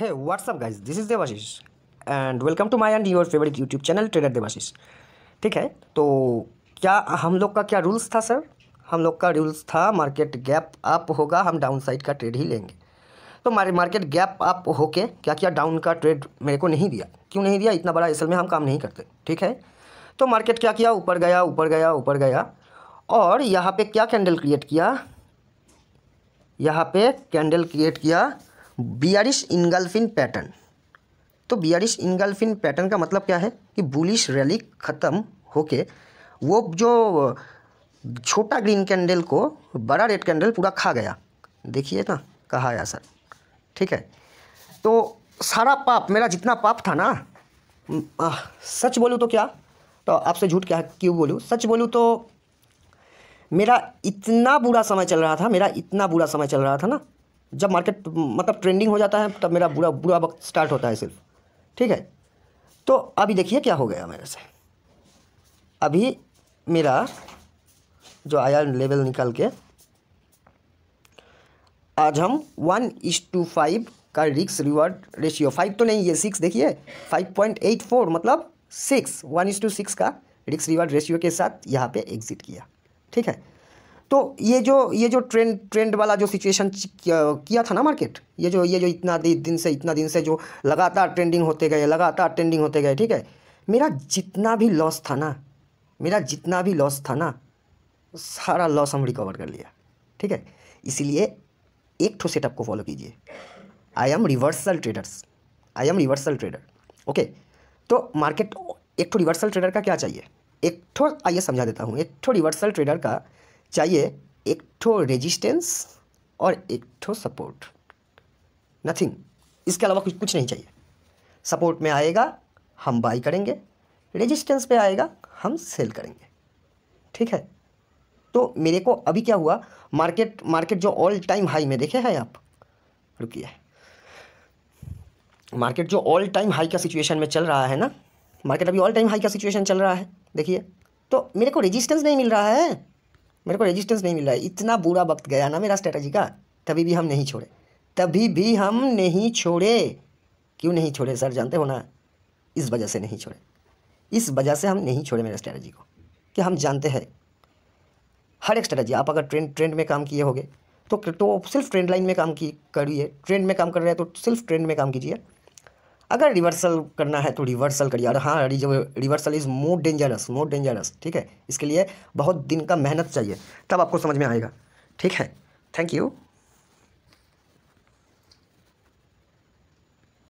है what's up guys this is Devashish and welcome to my and your favourite YouTube channel trader Devashish ठीक है तो क्या हम लोग का क्या रूल्स था सर हम लोग का रूल्स था मार्केट गैप अप होगा हम डाउन साइड का ट्रेड ही लेंगे तो हमारे मार्केट गैप अप होके क्या क्या डाउन का ट्रेड मेरे को नहीं दिया क्यों नहीं दिया इतना बड़ा असल में हम काम नहीं करते ठीक है तो मार्केट क्या किया ऊपर गया ऊपर गया ऊपर गया और यहाँ पे क्या कैंडल क्रिएट किया यहाँ पे कैंडल क्रिएट किया बियरिश इंगल्फिन पैटर्न तो बियरिश इंगल्फिन पैटर्न का मतलब क्या है कि बुलिश रैली ख़त्म होके वो जो छोटा ग्रीन कैंडल को बड़ा रेड कैंडल पूरा खा गया देखिए ना कहा आया सर ठीक है तो सारा पाप मेरा जितना पाप था ना आ, सच बोलूँ तो क्या तो आपसे झूठ क्या क्यों बोलूँ सच बोलूँ तो मेरा इतना बुरा समय चल रहा था मेरा इतना बुरा समय चल रहा था ना जब मार्केट मतलब ट्रेंडिंग हो जाता है तब मेरा बुरा बुरा वक्त स्टार्ट होता है सिर्फ ठीक है तो अभी देखिए क्या हो गया मेरे से अभी मेरा जो आया लेवल निकल के आज हम वन इस टू फाइव का रिक्स रिवॉर्ड रेशियो फाइव तो नहीं ये सिक्स देखिए फाइव पॉइंट एट फोर मतलब six one is to six का रिक्स रिवॉर्ड रेशियो के साथ यहाँ पे एग्जिट किया ठीक है तो ये जो ये जो ट्रेंड ट्रेंड वाला जो सिचुएशन किया था ना मार्केट ये जो ये जो इतना दिन से इतना दिन से जो लगातार ट्रेंडिंग होते गए लगातार ट्रेंडिंग होते गए ठीक है मेरा जितना भी लॉस था ना मेरा जितना भी लॉस था ना सारा लॉस हम रिकवर कर लिया ठीक है इसीलिए एक ठो सेटअप को फॉलो कीजिए I am reversal traders I am reversal trader okay तो मार्केट एक ठो रिवर्सल ट्रेडर का क्या चाहिए एक ठो आइए समझा देता हूँ एक ठो रिवर्सल ट्रेडर का चाहिए एक ठो रेजिस्टेंस और एक ठो सपोर्ट नथिंग इसके अलावा कुछ कुछ नहीं चाहिए सपोर्ट में आएगा हम बाई करेंगे रेजिस्टेंस पे आएगा हम सेल करेंगे ठीक है तो मेरे को अभी क्या हुआ मार्केट मार्केट जो ऑल टाइम हाई में देखे हैं आप रुकिए मार्केट जो ऑल टाइम हाई का सिचुएशन में चल रहा है ना मार्केट अभी ऑल टाइम हाई का सिचुएशन चल रहा है देखिए तो मेरे को रेजिस्टेंस नहीं मिल रहा है मेरे को रेजिस्टेंस नहीं मिल रहा है इतना बुरा वक्त गया ना मेरा स्ट्रेटजी का तभी भी हम नहीं छोड़े तभी भी हम नहीं छोड़े क्यों नहीं छोड़े सर जानते हो ना इस वजह से नहीं छोड़े इस वजह से हम नहीं छोड़े मेरे स्ट्रेटजी को कि हम जानते हैं हर एक स्ट्रेटजी आप अगर ट्रेंड ट्रेंड में काम किए होगे तो तो सिर्फ ट्रेंड लाइन में काम की करिए ट्रेंड में काम कर रहे हैं तो सिर्फ ट्रेंड में काम कीजिए अगर रिवर्सल करना है तो रिवर्सल करिए और हाँ reversal is more dangerous more dangerous ठीक है इसके लिए बहुत दिन का मेहनत चाहिए तब आपको समझ में आएगा ठीक है थैंक यू